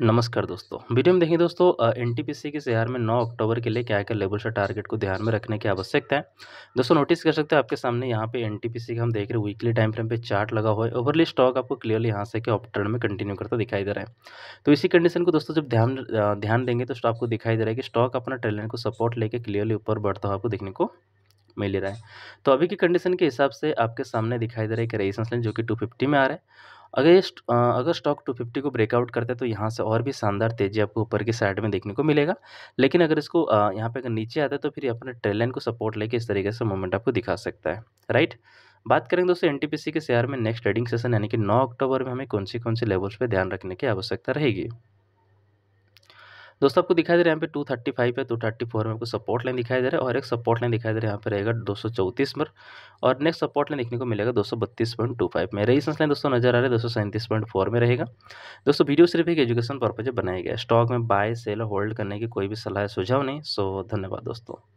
नमस्कार दोस्तों वीडियो में देखें दोस्तों एन के शहर में 9 अक्टूबर के लिए क्या क्या लेवल से टारगेट को ध्यान में रखने की आवश्यकता है दोस्तों नोटिस कर सकते हैं आपके सामने यहाँ पे एन का हम देख रहे हैं वीकली टाइम फ्रेम पे चार्ट लगा हुआ है ओवरली स्टॉक आपको क्लियरली यहाँ से अप में कंटिन्यू करता दिखाई दे रहा है तो इसी कंडीशन को दोस्तों जब ध्यान ध्यान देंगे तो स्टॉक को दिखाई दे रहा है कि स्टॉक अपना ट्रेलर को सपोर्ट लेकर क्लियरली ऊपर बढ़ता हुआ आपको देखने को मिल रहा है तो अभी की कंडीशन के हिसाब से आपके सामने दिखाई दे रहा है कि रेजिस्टेंस लाइन जो कि 250 में आ रहा है अगर ये अगर स्टॉक 250 को ब्रेकआउट करता है तो यहाँ से और भी शानदार तेज़ी आपको ऊपर की साइड में देखने को मिलेगा लेकिन अगर इसको यहाँ पे अगर नीचे आता है तो फिर ये अपने ट्रेलाइन को सपोर्ट लेके इस तरीके से मोमेंट आपको दिखा सकता है राइट बात करेंगे दोस्तों एन के शेयर में नेक्स्ट ट्रेडिंग सेशन यानी कि नौ अक्टूबर में हमें कौन सी कौन सी लेवल्स पर ध्यान रखने की आवश्यकता रहेगी दोस्तों आपको दिखाई दे रहा है यहाँ पे टू थर्टी फाइव है टू थर्टी फोर में आपको सपोर्ट लाइन दिखाई दे रहा है और एक सपोर्ट लाइन दिखाई दे रहा है यहाँ पे रहेगा दो सौ पर और नेक्स्ट सपोर्ट लाइन देखने को मिलेगा दो सौ बत्तीस पॉइंट टू फाइव में रेजिस्टेंस लाइन दोस्तों नजर आ रहे है दो सौ सैंतीस पॉइंट फोर में रहेगा दोस्तों वीडियो सिर्फ एक एजुकेशन पर्पज बनाया गया स्टॉक में बाय सेल होल्ड करने की कोई भी सलाह सुझाव नहीं सो धन्यवाद दोस्तों